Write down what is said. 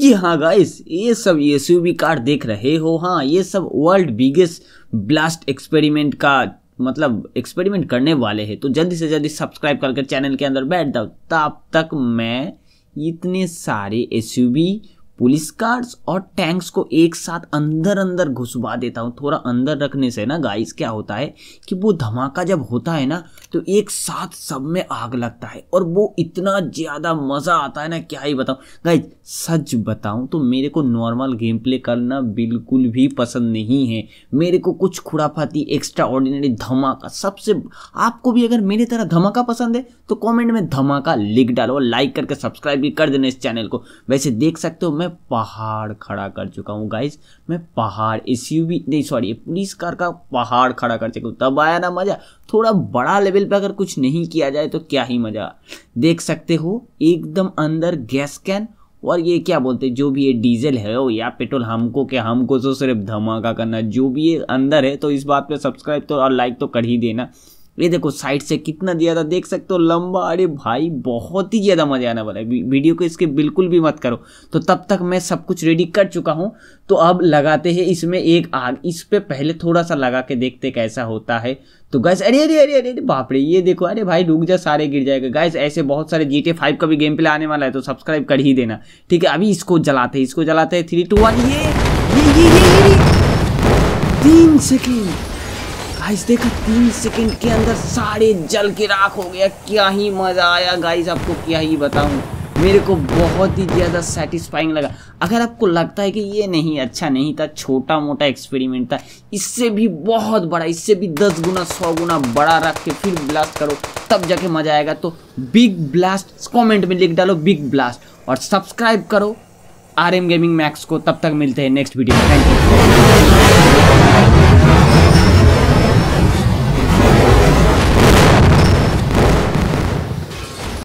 जी हाँ गाइस ये सब ये वी कार देख रहे हो हाँ ये सब वर्ल्ड बिगेस्ट ब्लास्ट एक्सपेरिमेंट का मतलब एक्सपेरिमेंट करने वाले हैं तो जल्दी से जल्दी सब्सक्राइब करके चैनल के अंदर बैठ जाओ तब तक मैं इतने सारे एस पुलिस कार्स और टैंक्स को एक साथ अंदर अंदर घुसवा देता हूँ थोड़ा अंदर रखने से ना गाइस क्या होता है कि वो धमाका जब होता है ना तो एक साथ सब में आग लगता है और वो इतना ज़्यादा मज़ा आता है ना क्या ही बताऊँ गाइज सच बताऊँ तो मेरे को नॉर्मल गेम प्ले करना बिल्कुल भी पसंद नहीं है मेरे को कुछ खुराफाती एक्स्ट्रा ऑर्डिनरी धमाका सबसे आपको भी अगर मेरी तरह धमाका पसंद है तो कॉमेंट में धमाका लिख डालो और लाइक करके सब्सक्राइब भी कर देना इस चैनल को वैसे देख सकते हो मैं पहाड़ खड़ा कर चुका हूँ गाइज मैं पहाड़ एस नहीं सॉरी पुलिस कार का पहाड़ खड़ा कर चुका हूँ तब आया ना मज़ा थोड़ा बड़ा लेवल पे अगर कुछ नहीं किया जाए तो क्या ही मज़ा देख सकते हो एकदम अंदर गैस कैन और ये क्या बोलते हैं जो भी ये डीजल है वो या पेट्रोल हमको क्या हमको तो सिर्फ धमाका करना जो भी ये अंदर है तो इस बात पे सब्सक्राइब तो और लाइक तो कर ही देना ये देखो साइड से कितना दिया था देख सकते हो लंबा अरे भाई बहुत ही ज़्यादा मज़ा आने वाला है वीडियो को इसके बिल्कुल भी मत करो तो तब तक मैं सब कुछ रेडी कर चुका हूँ तो अब लगाते हैं इसमें एक आग इस पर पहले थोड़ा सा लगा के देखते कैसा होता है तो गैस अरे अरे अरे अरे अरे बापरे ये देखो अरे भाई रुक जा सारे गिर जाएगा गैस ऐसे बहुत सारे जी टी फाइव का भी गेम प्ले आने वाला है तो सब्सक्राइब कर ही देना ठीक है अभी इसको जलाते हैं इसको जलाते हैं थ्री टू वन ये तीन सेकेंड गाइस देखो तीन सेकंड के अंदर सारे जल के राख हो गया क्या ही मज़ा आया गाइस आपको क्या ही बताऊं मेरे को बहुत ही ज़्यादा सेटिस्फाइंग लगा अगर आपको लगता है कि ये नहीं अच्छा नहीं था छोटा मोटा एक्सपेरिमेंट था इससे भी बहुत बड़ा इससे भी दस गुना सौ गुना बड़ा रख के फिर ब्लास्ट करो तब जाके मज़ा आएगा तो बिग ब्लास्ट कॉमेंट में लिख डालो बिग ब्लास्ट और सब्सक्राइब करो आर एम गेमिंग मैक्स को तब तक मिलते हैं नेक्स्ट वीडियो में थैंक यू